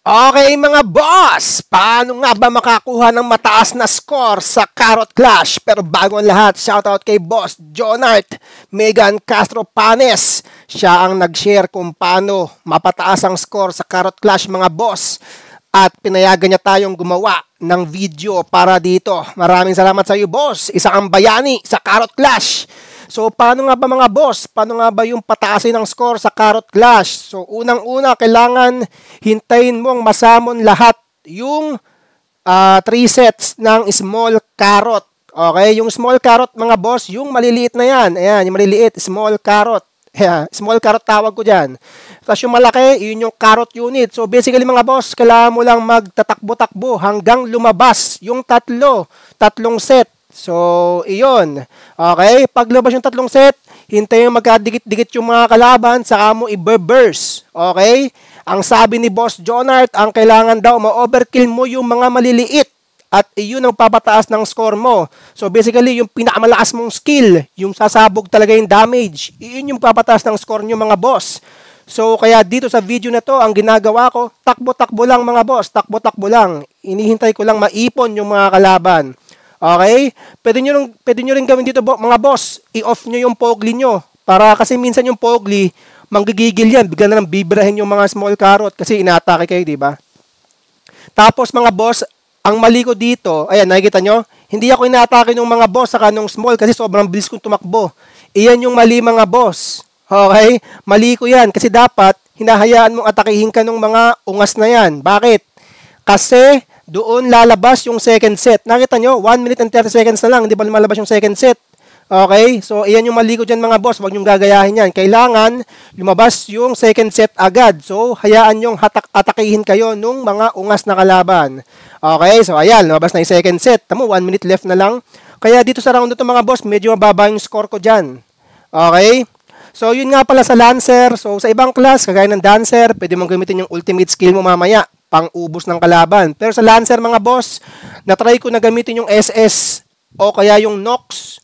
Okay mga boss, paano nga ba makakuha ng mataas na score sa Carrot Clash? Pero bago ang lahat, shoutout kay Boss John Art, Megan Castro Panes. Siya ang nag-share kung paano mapataas ang score sa Carrot Clash mga boss. At pinayagan niya tayong gumawa ng video para dito. Maraming salamat sa iyo boss, isa ang bayani sa Carrot Clash. So, paano nga ba mga boss? Paano nga ba yung pataasin ng score sa Carrot Clash? So, unang-una, kailangan hintayin mong masamon lahat yung uh, three sets ng small carrot. Okay, yung small carrot mga boss, yung maliliit na yan. Ayan, yung maliliit, small carrot. Yeah, small carrot tawag ko dyan. Tapos yung malaki, yun yung carrot unit. So basically mga boss, kailangan mo lang magtatakbo-takbo hanggang lumabas yung tatlo, tatlong set So, iyon. Okay, paglabas yung tatlong set, hintayin magkadikit-dikit yung mga kalaban sa amo i-burst. Okay? Ang sabi ni Boss Jonart, ang kailangan daw ma-overkill mo yung mga maliliit at iyon ang papataas ng score mo. So basically, yung pinakamalakas mong skill, yung sasabog talaga yung damage, iyon yung papataas ng score nyo mga boss. So kaya dito sa video na to, ang ginagawa ko, takbo-takbo lang mga boss, takbo-takbo lang. Inihintay ko lang maipon yung mga kalaban. Okay? Pwede nyo, nung, pwede nyo rin gawin dito, bo, mga boss, i-off nyo yung pogli nyo. Para kasi minsan yung pogli, manggigigil yan. Bigla na lang bibrahin yung mga small carrot kasi inaatake kayo, di ba? Tapos mga boss, ang mali ko dito, ayan, nakikita nyo, hindi ako inaatake ng mga boss saka nung small kasi sobrang bilis kong tumakbo. Iyan yung mali mga boss. Okay? Mali ko yan kasi dapat hinahayaan mong atakihin ka ng mga ungas na yan. Bakit? Kasi doon lalabas yung second set. Nakita nyo, 1 minute and 30 seconds na lang, hindi pa lumalabas yung second set. Okay? So, iyan yung maliko ko dyan mga boss. Huwag nyong gagayahin yan. Kailangan lumabas yung second set agad. So, hayaan nyong hatak atakihin kayo nung mga ungas na kalaban. Okay? So, ayan. Lumabas na yung second set. Tamo, 1 minute left na lang. Kaya dito sa round na to mga boss, medyo mababa yung score ko dyan. Okay? So, yun nga pala sa Lancer. So, sa ibang class, kagaya ng Dancer, pwede mong gamitin yung ultimate skill mo mamaya pang-ubos ng kalaban. Pero sa Lancer mga boss, na-try ko na gamitin yung SS o kaya yung Nox.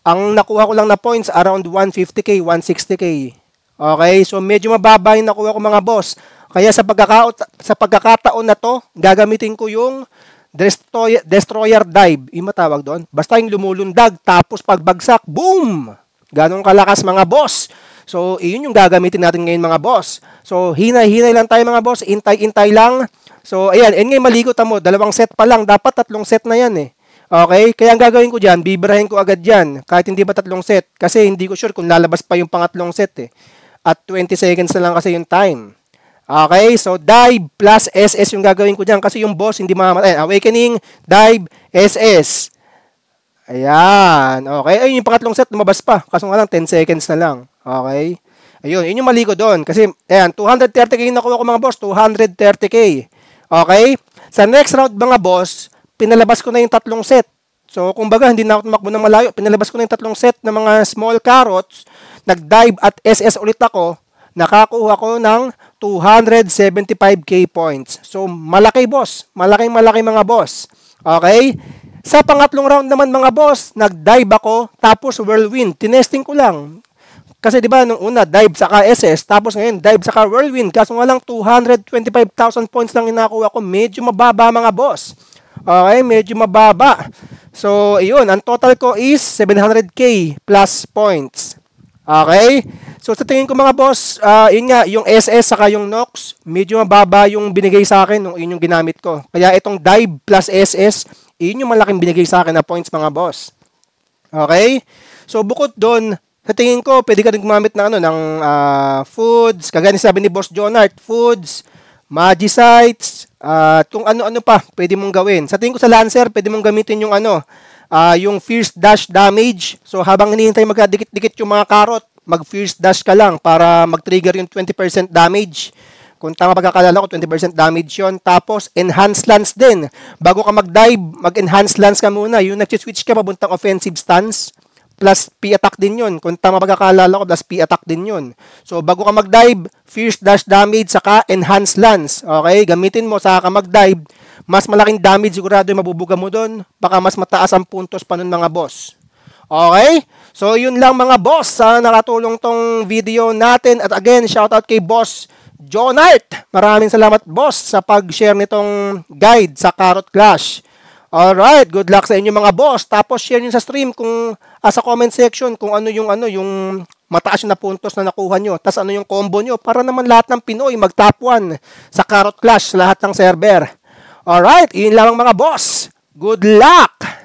Ang nakuha ko lang na points around 150k, 160k. Okay, so medyo mababa yung nakuha ko mga boss. Kaya sa, pagkakaot, sa pagkakataon na to, gagamitin ko yung destroyer, destroyer dive. Yung matawag doon. Basta yung lumulundag, tapos pagbagsak, boom! Ganong kalakas mga boss. So, iyon yung gagamitin natin ngayon mga boss. So, hinay-hinay lang tayo mga boss, intay-intay lang. So, ayan, and ngayon maligo tamo, dalawang set pa lang, dapat tatlong set na yan eh. Okay? Kaya ang gagawin ko dyan, bibirahin ko agad dyan, kahit hindi pa tatlong set. Kasi hindi ko sure kung lalabas pa yung pangatlong set eh. At 20 seconds na lang kasi yung time. Okay, so dive plus SS yung gagawin ko dyan kasi yung boss hindi mamatay. Awakening, dive, SS. Ayan, okay. Ayun yung pangatlong set, lumabas pa. Kaso nga lang, 10 seconds na lang. Okay? Ayun, yun yung mali ko doon. Kasi, ayan, 230k yung nakuha ko mga boss. 230k. Okay? Sa next round mga boss, pinalabas ko na yung tatlong set. So, kumbaga, hindi na ako tumakbo ng malayo. Pinalabas ko na yung tatlong set ng mga small carrots. Nag-dive at SS ulit ako. Nakakuha ko ng 275k points. So, malaki boss. Malaking malaki mga boss. Okay? Sa pangatlong round naman mga boss, nag-dive ako tapos whirlwind. Tinesting ko lang. Kasi 'di ba nung una dive sa SS, tapos ngayon dive sa Whirlwind. kasi nga lang 225,000 points lang inakuha ko. Medyo mababa mga boss. Okay, medyo mababa. So, iyon, ang total ko is 700k plus points. Okay? So, sa tingin ko mga boss, uh, yun nga, yung SS saka yung NOx, medyo mababa yung binigay sa akin nung yun yung ginamit ko. Kaya itong dive plus SS, yun yung malaking binigay sa akin na points mga boss. Okay? So, bukod doon, sa tingin ko, pwede ka rin gumamit na ano, ng uh, foods, kagaya sabi ni Boss Jonart, foods, magicites, uh, ah, kung ano-ano pa pwede mong gawin. Sa tingin ko sa Lancer, pwede mong gamitin yung ano, uh, yung fierce dash damage. So habang hinihintay magdikit-dikit yung mga karot, mag fierce dash ka lang para mag-trigger yung 20% damage. Kung tama pagkakalala ko, 20% damage yon Tapos, enhance lance din. Bago ka mag-dive, mag-enhance lance ka muna. Yung nag-switch ka, pabuntang offensive stance plus P attack din yun. Kung tama pagkakalala ko, plus P attack din yun. So, bago ka mag-dive, fierce dash damage, saka enhanced lance. Okay? Gamitin mo, saka ka mag-dive. Mas malaking damage sigurado yung mabubuga mo doon. Baka mas mataas ang puntos pa nun mga boss. Okay? So, yun lang mga boss. Sana nakatulong tong video natin. At again, shoutout kay boss John Art. Maraming salamat boss sa pag-share nitong guide sa Carrot Clash. All right, good luck sa inyo mga boss. Tapos share niyo sa stream kung ah, sa comment section kung ano yung ano yung mataas na puntos na nakuha niyo. Tapos ano yung combo niyo para naman lahat ng Pinoy mag top 1 sa Carrot Clash lahat ng server. Alright, yun lamang mga boss. Good luck!